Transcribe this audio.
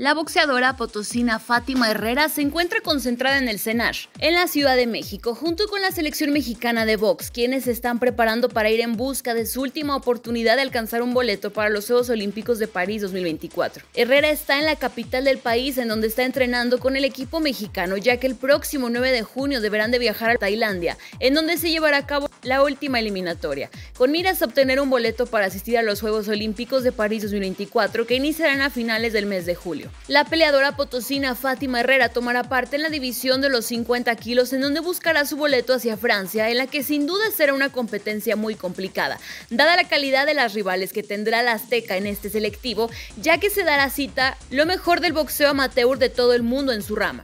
La boxeadora potosina Fátima Herrera se encuentra concentrada en el CENAR, en la Ciudad de México, junto con la selección mexicana de box, quienes se están preparando para ir en busca de su última oportunidad de alcanzar un boleto para los Juegos Olímpicos de París 2024. Herrera está en la capital del país, en donde está entrenando con el equipo mexicano, ya que el próximo 9 de junio deberán de viajar a Tailandia, en donde se llevará a cabo la última eliminatoria, con miras a obtener un boleto para asistir a los Juegos Olímpicos de París 2024, que iniciarán a finales del mes de julio. La peleadora potosina Fátima Herrera tomará parte en la división de los 50 kilos en donde buscará su boleto hacia Francia, en la que sin duda será una competencia muy complicada, dada la calidad de las rivales que tendrá la Azteca en este selectivo, ya que se dará cita lo mejor del boxeo amateur de todo el mundo en su rama.